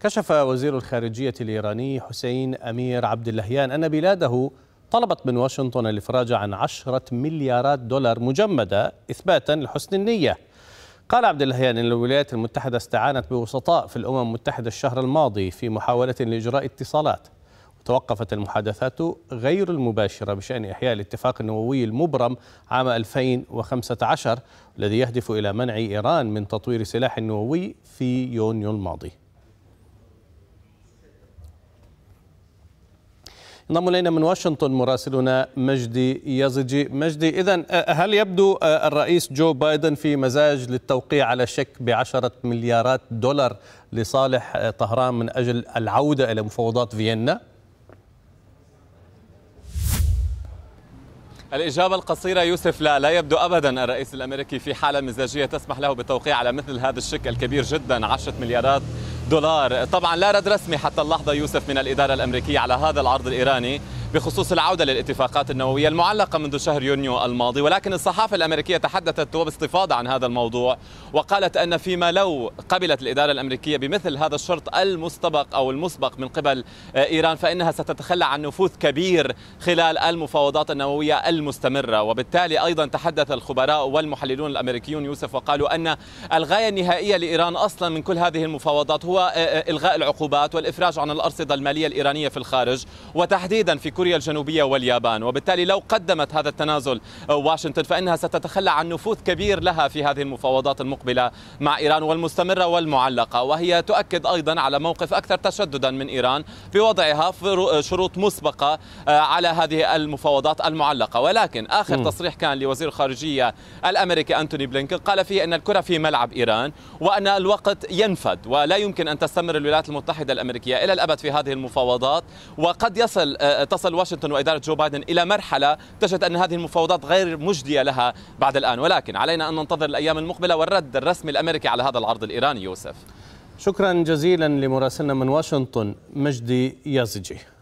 كشف وزير الخارجية الإيراني حسين أمير عبد اللهيان أن بلاده طلبت من واشنطن الإفراج عن عشرة مليارات دولار مجمدة إثباتا لحسن النية قال عبد اللهيان أن الولايات المتحدة استعانت بوسطاء في الأمم المتحدة الشهر الماضي في محاولة لإجراء اتصالات توقفت المحادثات غير المباشرة بشأن إحياء الاتفاق النووي المبرم عام 2015 الذي يهدف إلى منع إيران من تطوير سلاح نووي في يونيو الماضي ينضم الينا من واشنطن مراسلنا مجدي يزجي مجدي اذا آه، هل يبدو آه، الرئيس جو بايدن في مزاج للتوقيع على شك بعشرة مليارات دولار لصالح آه، طهران من اجل العوده الى مفاوضات فيينا؟ الإجابة القصيرة يوسف لا لا يبدو أبدا الرئيس الأمريكي في حالة مزاجية تسمح له بالتوقيع على مثل هذا الشك الكبير جدا 10 مليارات دولار طبعا لا رد رسمي حتى اللحظة يوسف من الإدارة الأمريكية على هذا العرض الإيراني بخصوص العودة للاتفاقات النووية المعلقة منذ شهر يونيو الماضي ولكن الصحافة الأمريكية تحدثت وباستفاضة عن هذا الموضوع وقالت أن فيما لو قبلت الإدارة الأمريكية بمثل هذا الشرط المستبق أو المسبق من قبل إيران فإنها ستتخلى عن نفوذ كبير خلال المفاوضات النووية المستمرة وبالتالي أيضا تحدث الخبراء والمحللون الأمريكيون يوسف وقالوا أن الغاية النهائية لإيران أصلا من كل هذه المفاوضات هو إلغاء العقوبات والإفراج عن الأرصدة المالية الإيرانية في الخارج وتحديدا في كل كوريا الجنوبية واليابان وبالتالي لو قدمت هذا التنازل آه، واشنطن فإنها ستتخلى عن نفوذ كبير لها في هذه المفاوضات المقبلة مع إيران والمستمرة والمعلقة وهي تؤكد أيضا على موقف أكثر تشددا من إيران بوضعها آه، شروط مسبقة آه، على هذه المفاوضات المعلقة ولكن آخر م. تصريح كان لوزير الخارجية الأمريكي أنتوني بلينكن قال فيه أن الكرة في ملعب إيران وأن الوقت ينفد ولا يمكن أن تستمر الولايات المتحدة الأمريكية إلى الأبد في هذه المفاوضات وقد يصل تصل توصل واشنطن وإدارة جو بايدن إلى مرحلة تجد أن هذه المفاوضات غير مجدية لها بعد الآن ولكن علينا أن ننتظر الأيام المقبلة والرد الرسمي الأمريكي على هذا العرض الإيراني يوسف شكرا جزيلا لمراسلنا من واشنطن مجدي يازجي